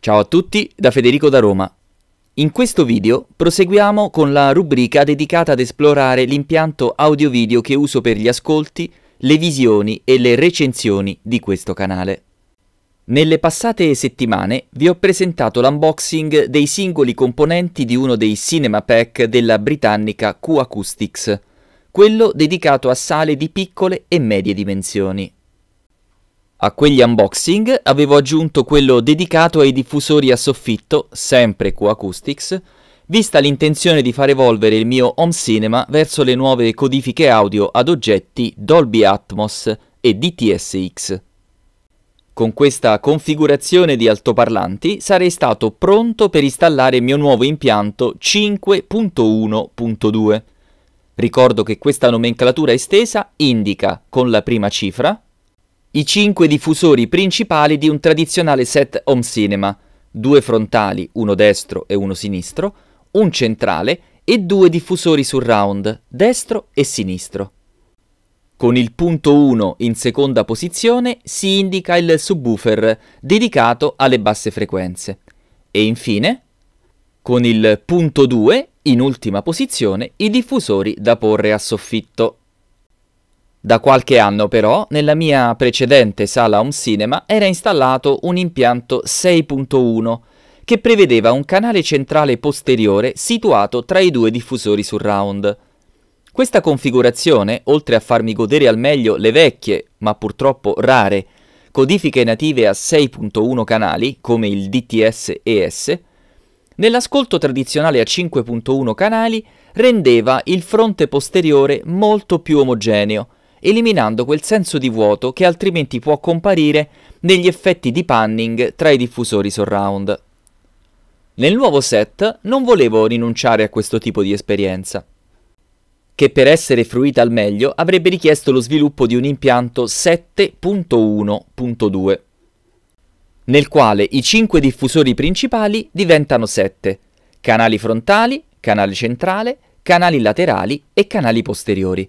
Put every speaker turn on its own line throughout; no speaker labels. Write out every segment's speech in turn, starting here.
Ciao a tutti da Federico da Roma. In questo video proseguiamo con la rubrica dedicata ad esplorare l'impianto audio-video che uso per gli ascolti, le visioni e le recensioni di questo canale. Nelle passate settimane vi ho presentato l'unboxing dei singoli componenti di uno dei cinema pack della britannica Q Acoustics, quello dedicato a sale di piccole e medie dimensioni. A quegli unboxing avevo aggiunto quello dedicato ai diffusori a soffitto, sempre Q-Acoustics, vista l'intenzione di far evolvere il mio home cinema verso le nuove codifiche audio ad oggetti Dolby Atmos e DTSX. Con questa configurazione di altoparlanti sarei stato pronto per installare il mio nuovo impianto 5.1.2. Ricordo che questa nomenclatura estesa indica con la prima cifra i cinque diffusori principali di un tradizionale set home cinema, due frontali, uno destro e uno sinistro, un centrale e due diffusori surround, destro e sinistro. Con il punto 1 in seconda posizione si indica il subwoofer dedicato alle basse frequenze. E infine, con il punto 2 in ultima posizione, i diffusori da porre a soffitto. Da qualche anno però, nella mia precedente sala home cinema era installato un impianto 6.1 che prevedeva un canale centrale posteriore situato tra i due diffusori surround. Questa configurazione, oltre a farmi godere al meglio le vecchie, ma purtroppo rare, codifiche native a 6.1 canali, come il DTS ES, nell'ascolto tradizionale a 5.1 canali rendeva il fronte posteriore molto più omogeneo, eliminando quel senso di vuoto che altrimenti può comparire negli effetti di panning tra i diffusori surround. Nel nuovo set non volevo rinunciare a questo tipo di esperienza, che per essere fruita al meglio avrebbe richiesto lo sviluppo di un impianto 7.1.2, nel quale i 5 diffusori principali diventano 7, canali frontali, canale centrale, canali laterali e canali posteriori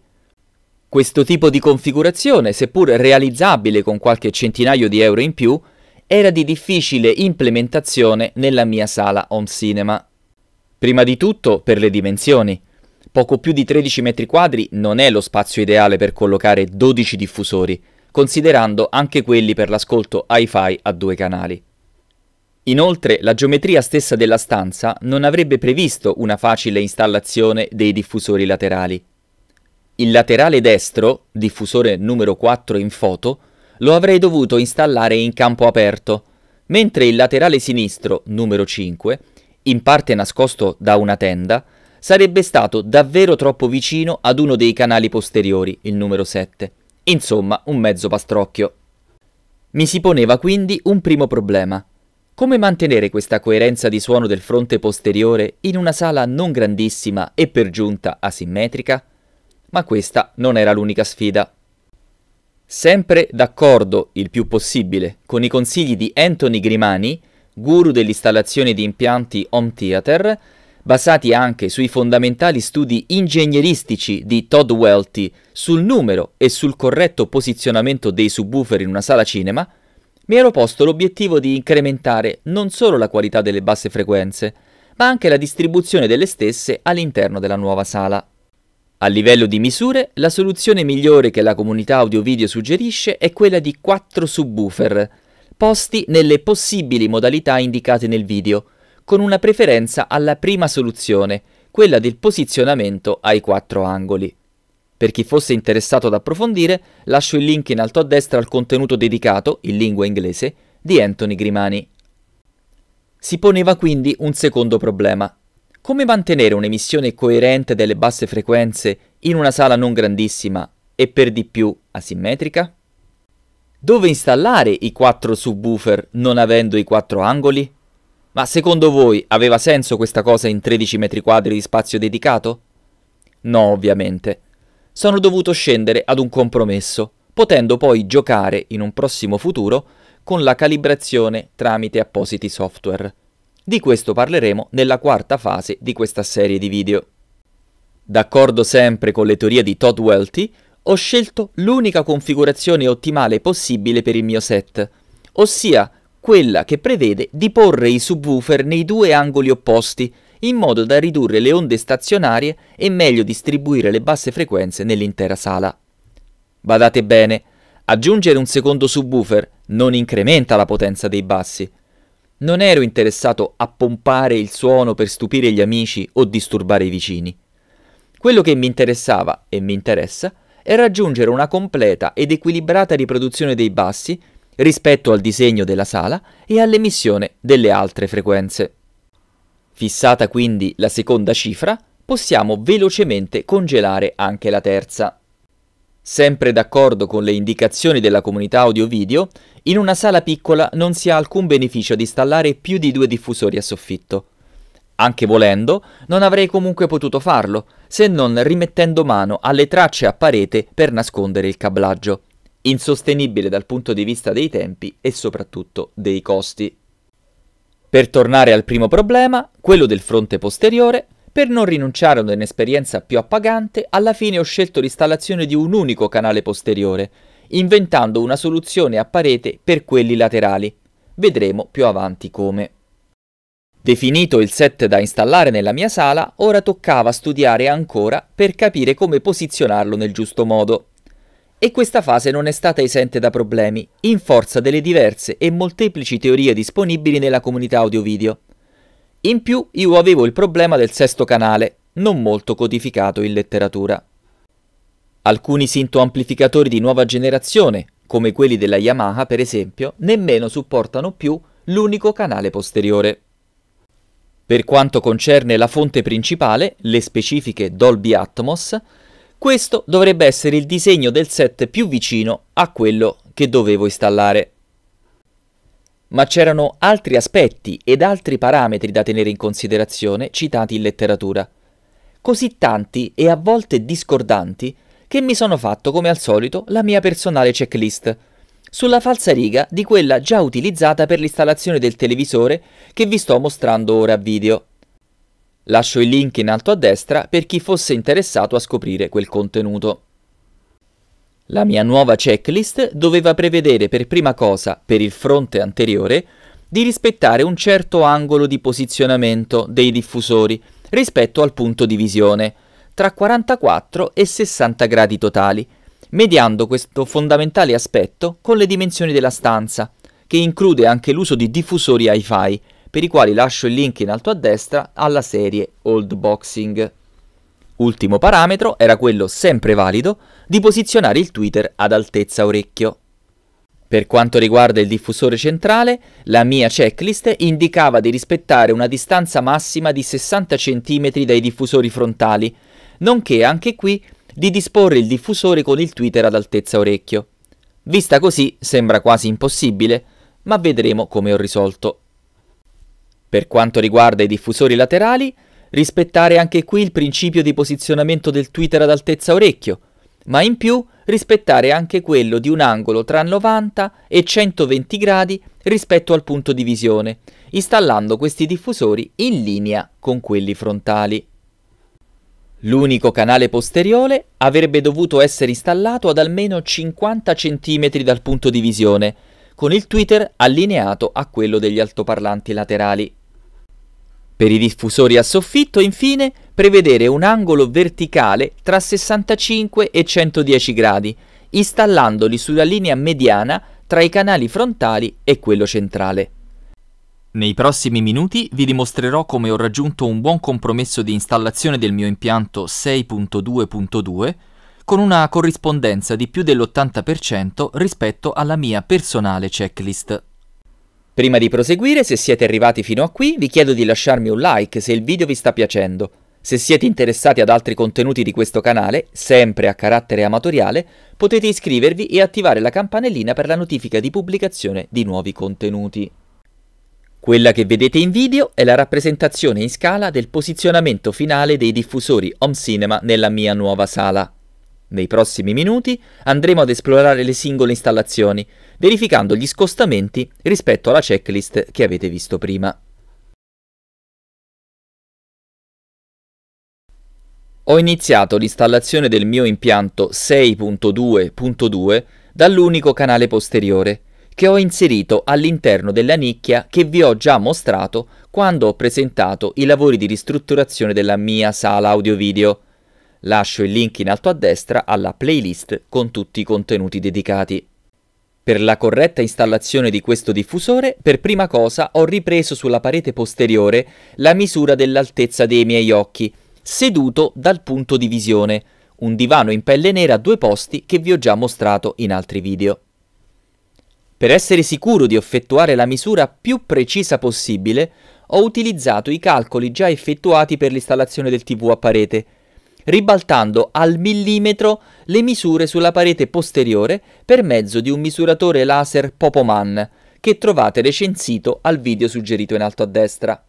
questo tipo di configurazione, seppur realizzabile con qualche centinaio di euro in più, era di difficile implementazione nella mia sala home cinema. Prima di tutto per le dimensioni. Poco più di 13 metri quadri non è lo spazio ideale per collocare 12 diffusori, considerando anche quelli per l'ascolto hi-fi a due canali. Inoltre, la geometria stessa della stanza non avrebbe previsto una facile installazione dei diffusori laterali. Il laterale destro, diffusore numero 4 in foto, lo avrei dovuto installare in campo aperto, mentre il laterale sinistro, numero 5, in parte nascosto da una tenda, sarebbe stato davvero troppo vicino ad uno dei canali posteriori, il numero 7. Insomma, un mezzo pastrocchio. Mi si poneva quindi un primo problema. Come mantenere questa coerenza di suono del fronte posteriore in una sala non grandissima e per giunta asimmetrica? Ma questa non era l'unica sfida. Sempre d'accordo, il più possibile, con i consigli di Anthony Grimani, guru dell'installazione di impianti home theater, basati anche sui fondamentali studi ingegneristici di Todd Welty sul numero e sul corretto posizionamento dei subwoofer in una sala cinema, mi ero posto l'obiettivo di incrementare non solo la qualità delle basse frequenze, ma anche la distribuzione delle stesse all'interno della nuova sala. A livello di misure, la soluzione migliore che la comunità audio-video suggerisce è quella di 4 subwoofer, posti nelle possibili modalità indicate nel video, con una preferenza alla prima soluzione, quella del posizionamento ai 4 angoli. Per chi fosse interessato ad approfondire, lascio il link in alto a destra al contenuto dedicato, in lingua inglese, di Anthony Grimani. Si poneva quindi un secondo problema, come mantenere un'emissione coerente delle basse frequenze in una sala non grandissima e per di più asimmetrica? Dove installare i quattro subwoofer non avendo i quattro angoli? Ma secondo voi aveva senso questa cosa in 13 metri quadri di spazio dedicato? No, ovviamente. Sono dovuto scendere ad un compromesso, potendo poi giocare in un prossimo futuro con la calibrazione tramite appositi software. Di questo parleremo nella quarta fase di questa serie di video. D'accordo sempre con le teorie di Todd Welty, ho scelto l'unica configurazione ottimale possibile per il mio set, ossia quella che prevede di porre i subwoofer nei due angoli opposti, in modo da ridurre le onde stazionarie e meglio distribuire le basse frequenze nell'intera sala. Badate bene, aggiungere un secondo subwoofer non incrementa la potenza dei bassi, non ero interessato a pompare il suono per stupire gli amici o disturbare i vicini. Quello che mi interessava e mi interessa è raggiungere una completa ed equilibrata riproduzione dei bassi rispetto al disegno della sala e all'emissione delle altre frequenze. Fissata quindi la seconda cifra, possiamo velocemente congelare anche la terza. Sempre d'accordo con le indicazioni della comunità audio-video, in una sala piccola non si ha alcun beneficio di installare più di due diffusori a soffitto. Anche volendo, non avrei comunque potuto farlo, se non rimettendo mano alle tracce a parete per nascondere il cablaggio. Insostenibile dal punto di vista dei tempi e soprattutto dei costi. Per tornare al primo problema, quello del fronte posteriore, per non rinunciare ad un'esperienza più appagante, alla fine ho scelto l'installazione di un unico canale posteriore, inventando una soluzione a parete per quelli laterali. Vedremo più avanti come. Definito il set da installare nella mia sala, ora toccava studiare ancora per capire come posizionarlo nel giusto modo. E questa fase non è stata esente da problemi, in forza delle diverse e molteplici teorie disponibili nella comunità audio-video. In più io avevo il problema del sesto canale, non molto codificato in letteratura. Alcuni sintoamplificatori di nuova generazione, come quelli della Yamaha per esempio, nemmeno supportano più l'unico canale posteriore. Per quanto concerne la fonte principale, le specifiche Dolby Atmos, questo dovrebbe essere il disegno del set più vicino a quello che dovevo installare ma c'erano altri aspetti ed altri parametri da tenere in considerazione citati in letteratura, così tanti e a volte discordanti che mi sono fatto come al solito la mia personale checklist, sulla falsa riga di quella già utilizzata per l'installazione del televisore che vi sto mostrando ora a video. Lascio il link in alto a destra per chi fosse interessato a scoprire quel contenuto. La mia nuova checklist doveva prevedere per prima cosa, per il fronte anteriore, di rispettare un certo angolo di posizionamento dei diffusori rispetto al punto di visione, tra 44 e 60 gradi totali, mediando questo fondamentale aspetto con le dimensioni della stanza, che include anche l'uso di diffusori hi-fi, per i quali lascio il link in alto a destra alla serie Old Boxing. Ultimo parametro era quello sempre valido di posizionare il tweeter ad altezza orecchio. Per quanto riguarda il diffusore centrale, la mia checklist indicava di rispettare una distanza massima di 60 cm dai diffusori frontali, nonché anche qui di disporre il diffusore con il tweeter ad altezza orecchio. Vista così sembra quasi impossibile, ma vedremo come ho risolto. Per quanto riguarda i diffusori laterali, rispettare anche qui il principio di posizionamento del Twitter ad altezza orecchio, ma in più rispettare anche quello di un angolo tra 90 e 120 gradi rispetto al punto di visione, installando questi diffusori in linea con quelli frontali. L'unico canale posteriore avrebbe dovuto essere installato ad almeno 50 cm dal punto di visione, con il Twitter allineato a quello degli altoparlanti laterali. Per i diffusori a soffitto, infine, prevedere un angolo verticale tra 65 e 110 gradi, installandoli sulla linea mediana tra i canali frontali e quello centrale. Nei prossimi minuti vi dimostrerò come ho raggiunto un buon compromesso di installazione del mio impianto 6.2.2 con una corrispondenza di più dell'80% rispetto alla mia personale checklist. Prima di proseguire, se siete arrivati fino a qui, vi chiedo di lasciarmi un like se il video vi sta piacendo. Se siete interessati ad altri contenuti di questo canale, sempre a carattere amatoriale, potete iscrivervi e attivare la campanellina per la notifica di pubblicazione di nuovi contenuti. Quella che vedete in video è la rappresentazione in scala del posizionamento finale dei diffusori home cinema nella mia nuova sala. Nei prossimi minuti andremo ad esplorare le singole installazioni, verificando gli scostamenti rispetto alla checklist che avete visto prima. Ho iniziato l'installazione del mio impianto 6.2.2 dall'unico canale posteriore, che ho inserito all'interno della nicchia che vi ho già mostrato quando ho presentato i lavori di ristrutturazione della mia sala audio-video. Lascio il link in alto a destra alla playlist con tutti i contenuti dedicati. Per la corretta installazione di questo diffusore, per prima cosa ho ripreso sulla parete posteriore la misura dell'altezza dei miei occhi, seduto dal punto di visione, un divano in pelle nera a due posti che vi ho già mostrato in altri video. Per essere sicuro di effettuare la misura più precisa possibile, ho utilizzato i calcoli già effettuati per l'installazione del TV a parete, ribaltando al millimetro le misure sulla parete posteriore per mezzo di un misuratore laser Popoman che trovate recensito al video suggerito in alto a destra.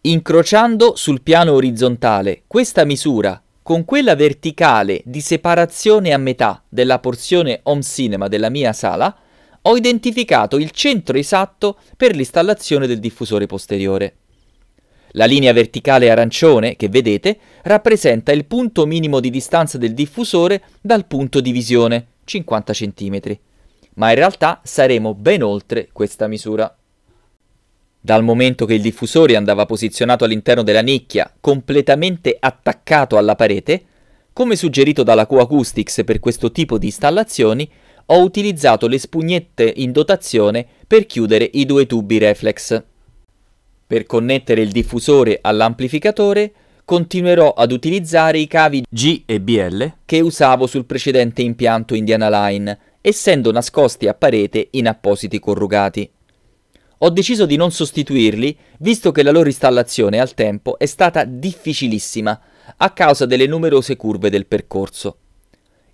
Incrociando sul piano orizzontale questa misura con quella verticale di separazione a metà della porzione home cinema della mia sala, ho identificato il centro esatto per l'installazione del diffusore posteriore. La linea verticale arancione, che vedete, rappresenta il punto minimo di distanza del diffusore dal punto di visione, 50 cm. Ma in realtà saremo ben oltre questa misura. Dal momento che il diffusore andava posizionato all'interno della nicchia, completamente attaccato alla parete, come suggerito dalla Coacoustics per questo tipo di installazioni, ho utilizzato le spugnette in dotazione per chiudere i due tubi reflex. Per connettere il diffusore all'amplificatore continuerò ad utilizzare i cavi G e BL che usavo sul precedente impianto Indiana Line, essendo nascosti a parete in appositi corrugati. Ho deciso di non sostituirli, visto che la loro installazione al tempo è stata difficilissima, a causa delle numerose curve del percorso.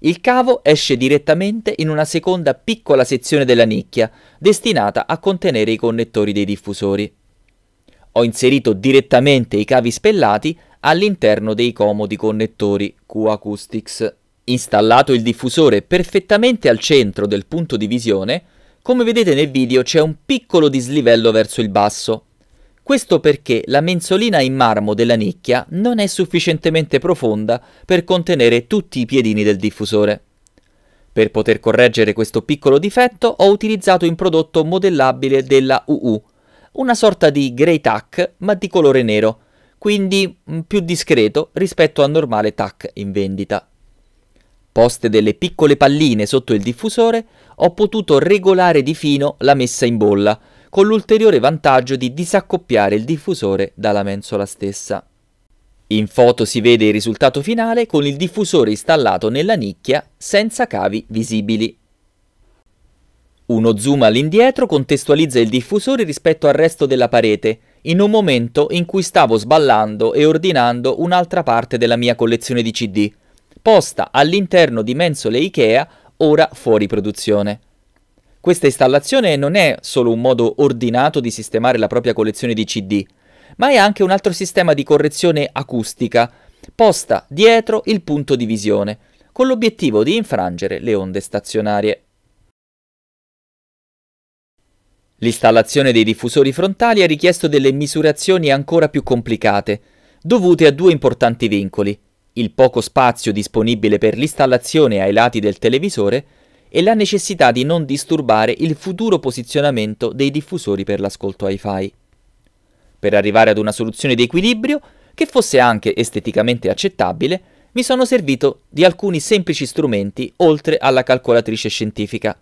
Il cavo esce direttamente in una seconda piccola sezione della nicchia, destinata a contenere i connettori dei diffusori. Ho inserito direttamente i cavi spellati all'interno dei comodi connettori Q-Acoustics. Installato il diffusore perfettamente al centro del punto di visione, come vedete nel video c'è un piccolo dislivello verso il basso. Questo perché la mensolina in marmo della nicchia non è sufficientemente profonda per contenere tutti i piedini del diffusore. Per poter correggere questo piccolo difetto ho utilizzato un prodotto modellabile della UU una sorta di grey tack ma di colore nero, quindi mm, più discreto rispetto al normale tack in vendita. Poste delle piccole palline sotto il diffusore, ho potuto regolare di fino la messa in bolla, con l'ulteriore vantaggio di disaccoppiare il diffusore dalla mensola stessa. In foto si vede il risultato finale con il diffusore installato nella nicchia senza cavi visibili. Uno zoom all'indietro contestualizza il diffusore rispetto al resto della parete, in un momento in cui stavo sballando e ordinando un'altra parte della mia collezione di CD, posta all'interno di mensole Ikea, ora fuori produzione. Questa installazione non è solo un modo ordinato di sistemare la propria collezione di CD, ma è anche un altro sistema di correzione acustica, posta dietro il punto di visione, con l'obiettivo di infrangere le onde stazionarie. L'installazione dei diffusori frontali ha richiesto delle misurazioni ancora più complicate, dovute a due importanti vincoli, il poco spazio disponibile per l'installazione ai lati del televisore e la necessità di non disturbare il futuro posizionamento dei diffusori per l'ascolto hi-fi. Per arrivare ad una soluzione di equilibrio, che fosse anche esteticamente accettabile, mi sono servito di alcuni semplici strumenti oltre alla calcolatrice scientifica.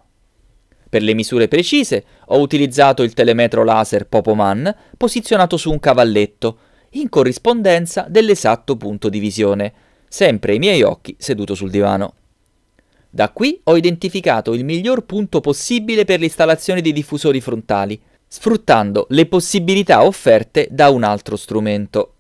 Per le misure precise ho utilizzato il telemetro laser Popoman posizionato su un cavalletto, in corrispondenza dell'esatto punto di visione, sempre i miei occhi seduto sul divano. Da qui ho identificato il miglior punto possibile per l'installazione dei diffusori frontali, sfruttando le possibilità offerte da un altro strumento.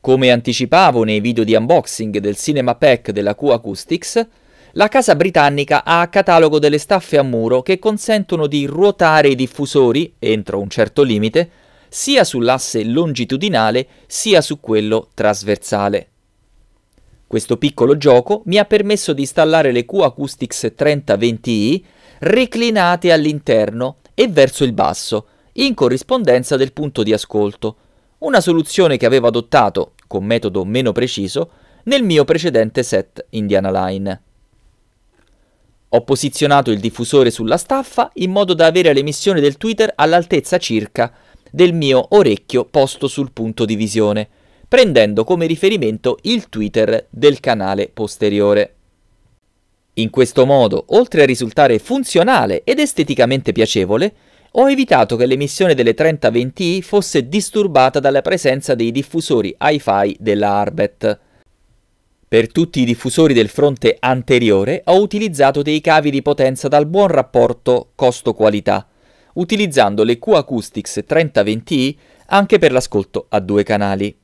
Come anticipavo nei video di unboxing del Cinema Pack della Q Acoustics, la casa britannica ha a catalogo delle staffe a muro che consentono di ruotare i diffusori, entro un certo limite, sia sull'asse longitudinale sia su quello trasversale. Questo piccolo gioco mi ha permesso di installare le Q Acoustics 3020i reclinate all'interno e verso il basso, in corrispondenza del punto di ascolto, una soluzione che avevo adottato, con metodo meno preciso, nel mio precedente set Indiana Line. Ho posizionato il diffusore sulla staffa in modo da avere l'emissione del Twitter all'altezza circa del mio orecchio posto sul punto di visione, prendendo come riferimento il Twitter del canale posteriore. In questo modo, oltre a risultare funzionale ed esteticamente piacevole, ho evitato che l'emissione delle 3020i fosse disturbata dalla presenza dei diffusori hi-fi della Arbet. Per tutti i diffusori del fronte anteriore ho utilizzato dei cavi di potenza dal buon rapporto costo-qualità, utilizzando le Q-Acoustics 3020i anche per l'ascolto a due canali.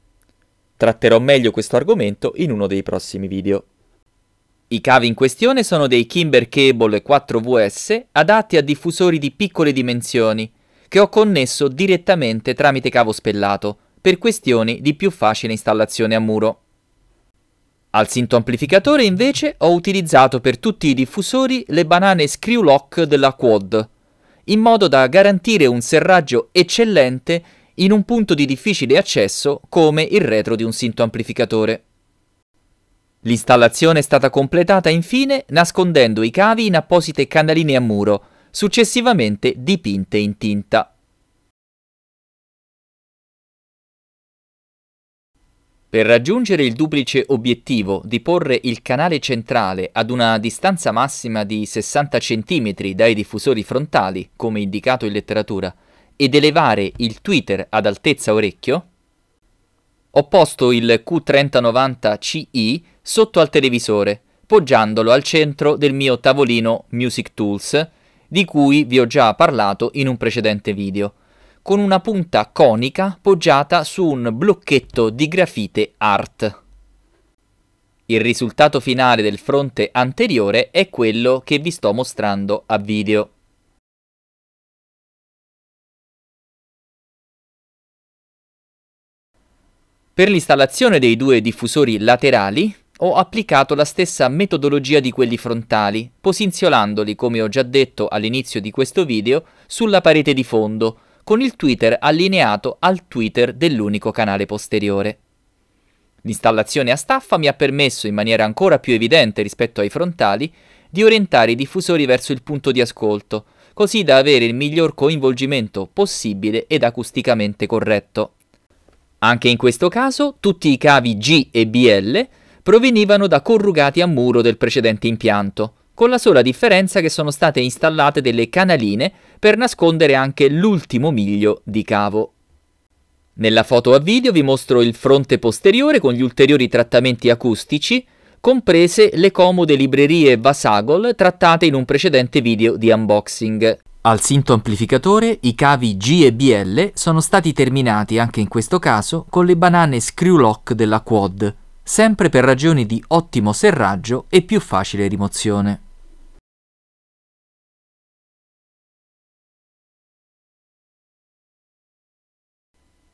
Tratterò meglio questo argomento in uno dei prossimi video. I cavi in questione sono dei Kimber Cable 4VS adatti a diffusori di piccole dimensioni, che ho connesso direttamente tramite cavo spellato, per questioni di più facile installazione a muro. Al amplificatore invece ho utilizzato per tutti i diffusori le banane screw lock della Quad, in modo da garantire un serraggio eccellente in un punto di difficile accesso come il retro di un amplificatore. L'installazione è stata completata infine nascondendo i cavi in apposite canaline a muro, successivamente dipinte in tinta. Per raggiungere il duplice obiettivo di porre il canale centrale ad una distanza massima di 60 cm dai diffusori frontali, come indicato in letteratura, ed elevare il tweeter ad altezza orecchio, ho posto il Q3090CI sotto al televisore, poggiandolo al centro del mio tavolino Music Tools, di cui vi ho già parlato in un precedente video con una punta conica poggiata su un blocchetto di grafite art. Il risultato finale del fronte anteriore è quello che vi sto mostrando a video. Per l'installazione dei due diffusori laterali ho applicato la stessa metodologia di quelli frontali, posizionandoli, come ho già detto all'inizio di questo video, sulla parete di fondo, con il Twitter allineato al Twitter dell'unico canale posteriore. L'installazione a staffa mi ha permesso, in maniera ancora più evidente rispetto ai frontali, di orientare i diffusori verso il punto di ascolto, così da avere il miglior coinvolgimento possibile ed acusticamente corretto. Anche in questo caso tutti i cavi G e BL provenivano da corrugati a muro del precedente impianto, con la sola differenza che sono state installate delle canaline per nascondere anche l'ultimo miglio di cavo. Nella foto a video vi mostro il fronte posteriore con gli ulteriori trattamenti acustici, comprese le comode librerie Vasagol trattate in un precedente video di unboxing. Al sinto amplificatore i cavi G e BL sono stati terminati anche in questo caso con le banane screw lock della Quad, sempre per ragioni di ottimo serraggio e più facile rimozione.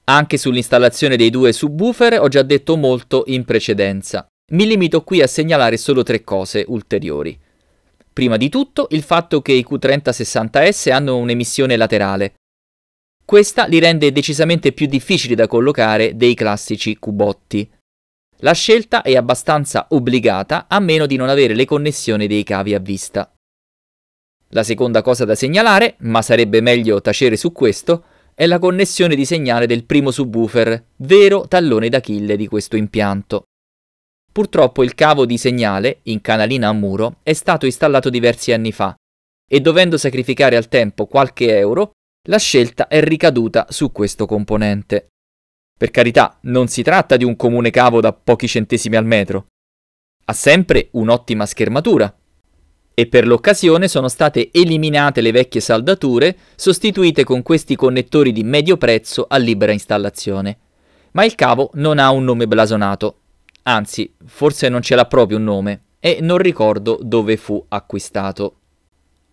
Anche sull'installazione dei due subwoofer ho già detto molto in precedenza. Mi limito qui a segnalare solo tre cose ulteriori. Prima di tutto il fatto che i Q3060S hanno un'emissione laterale. Questa li rende decisamente più difficili da collocare dei classici cubotti. La scelta è abbastanza obbligata a meno di non avere le connessioni dei cavi a vista. La seconda cosa da segnalare, ma sarebbe meglio tacere su questo, è la connessione di segnale del primo subwoofer, vero tallone d'Achille di questo impianto. Purtroppo il cavo di segnale, in canalina a muro, è stato installato diversi anni fa e dovendo sacrificare al tempo qualche euro, la scelta è ricaduta su questo componente. Per carità, non si tratta di un comune cavo da pochi centesimi al metro. Ha sempre un'ottima schermatura, e per l'occasione sono state eliminate le vecchie saldature sostituite con questi connettori di medio prezzo a libera installazione. Ma il cavo non ha un nome blasonato, anzi forse non ce l'ha proprio un nome e non ricordo dove fu acquistato.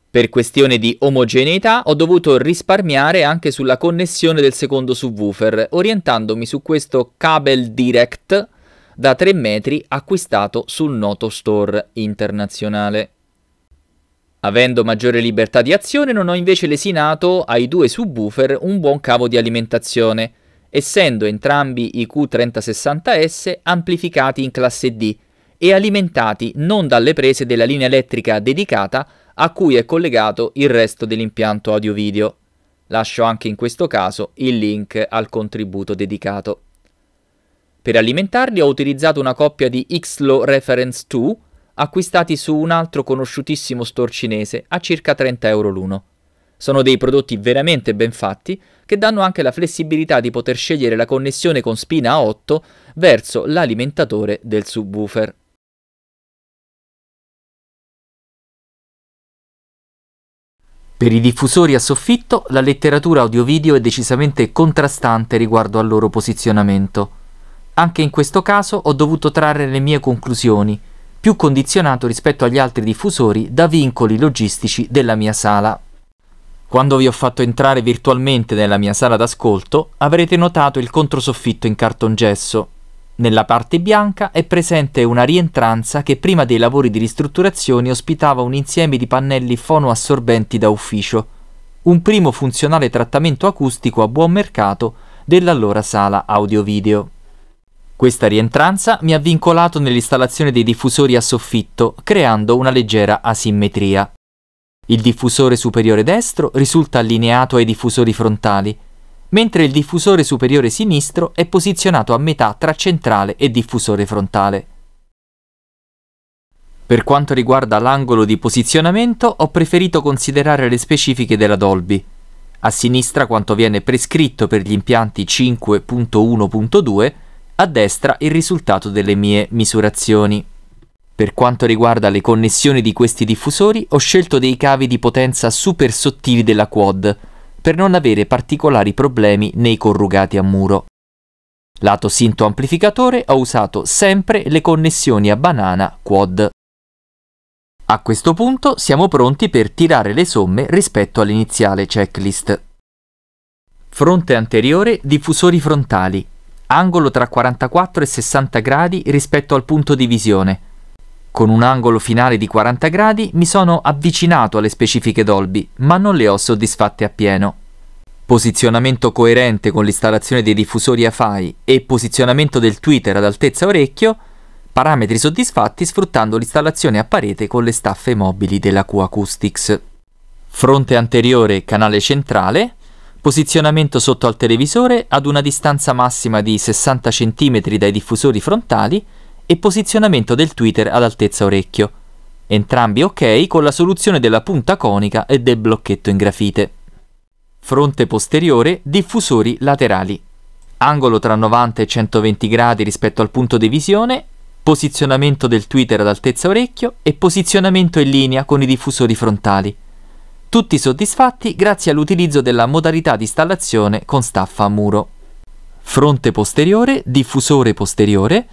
Per questione di omogeneità ho dovuto risparmiare anche sulla connessione del secondo subwoofer, orientandomi su questo Cable Direct da 3 metri acquistato sul noto store internazionale. Avendo maggiore libertà di azione non ho invece lesinato ai due subwoofer un buon cavo di alimentazione, essendo entrambi i Q3060S amplificati in classe D e alimentati non dalle prese della linea elettrica dedicata a cui è collegato il resto dell'impianto audio-video. Lascio anche in questo caso il link al contributo dedicato. Per alimentarli ho utilizzato una coppia di XLO Reference 2 acquistati su un altro conosciutissimo store cinese a circa 30 euro l'uno. Sono dei prodotti veramente ben fatti che danno anche la flessibilità di poter scegliere la connessione con spina a 8 verso l'alimentatore del subwoofer. Per i diffusori a soffitto la letteratura audio-video è decisamente contrastante riguardo al loro posizionamento. Anche in questo caso ho dovuto trarre le mie conclusioni più condizionato rispetto agli altri diffusori da vincoli logistici della mia sala. Quando vi ho fatto entrare virtualmente nella mia sala d'ascolto, avrete notato il controsoffitto in cartongesso. Nella parte bianca è presente una rientranza che prima dei lavori di ristrutturazione ospitava un insieme di pannelli fonoassorbenti da ufficio, un primo funzionale trattamento acustico a buon mercato dell'allora sala audio-video. Questa rientranza mi ha vincolato nell'installazione dei diffusori a soffitto, creando una leggera asimmetria. Il diffusore superiore destro risulta allineato ai diffusori frontali, mentre il diffusore superiore sinistro è posizionato a metà tra centrale e diffusore frontale. Per quanto riguarda l'angolo di posizionamento, ho preferito considerare le specifiche della Dolby. A sinistra quanto viene prescritto per gli impianti 5.1.2 a destra il risultato delle mie misurazioni. Per quanto riguarda le connessioni di questi diffusori, ho scelto dei cavi di potenza super sottili della quad, per non avere particolari problemi nei corrugati a muro. Lato sinto amplificatore ho usato sempre le connessioni a banana quad. A questo punto siamo pronti per tirare le somme rispetto all'iniziale checklist. Fronte anteriore, diffusori frontali, angolo tra 44 e 60 gradi rispetto al punto di visione. Con un angolo finale di 40 gradi mi sono avvicinato alle specifiche Dolby, ma non le ho soddisfatte appieno. Posizionamento coerente con l'installazione dei diffusori AFI e posizionamento del Twitter ad altezza orecchio, parametri soddisfatti sfruttando l'installazione a parete con le staffe mobili della Q Acoustics. Fronte anteriore, canale centrale, posizionamento sotto al televisore ad una distanza massima di 60 cm dai diffusori frontali e posizionamento del Twitter ad altezza orecchio. Entrambi ok con la soluzione della punta conica e del blocchetto in grafite. Fronte posteriore, diffusori laterali. Angolo tra 90 e 120 gradi rispetto al punto di visione, posizionamento del Twitter ad altezza orecchio e posizionamento in linea con i diffusori frontali tutti soddisfatti grazie all'utilizzo della modalità di installazione con staffa a muro. Fronte posteriore, diffusore posteriore,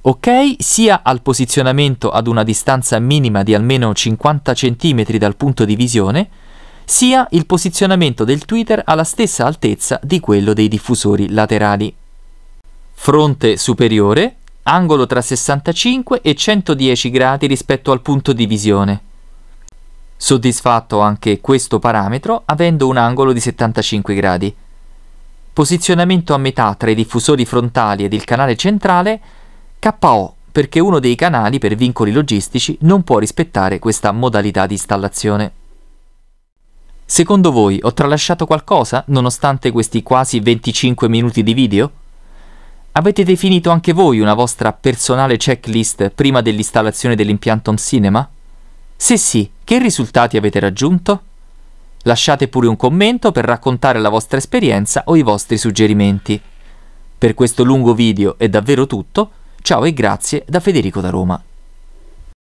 ok sia al posizionamento ad una distanza minima di almeno 50 cm dal punto di visione, sia il posizionamento del Twitter alla stessa altezza di quello dei diffusori laterali. Fronte superiore, angolo tra 65 e 110 gradi rispetto al punto di visione. Soddisfatto anche questo parametro avendo un angolo di 75 gradi. Posizionamento a metà tra i diffusori frontali ed il canale centrale KO perché uno dei canali per vincoli logistici non può rispettare questa modalità di installazione. Secondo voi ho tralasciato qualcosa nonostante questi quasi 25 minuti di video? Avete definito anche voi una vostra personale checklist prima dell'installazione dell'impianto Home Cinema? Se sì, che risultati avete raggiunto? Lasciate pure un commento per raccontare la vostra esperienza o i vostri suggerimenti. Per questo lungo video è davvero tutto, ciao e grazie da Federico da Roma.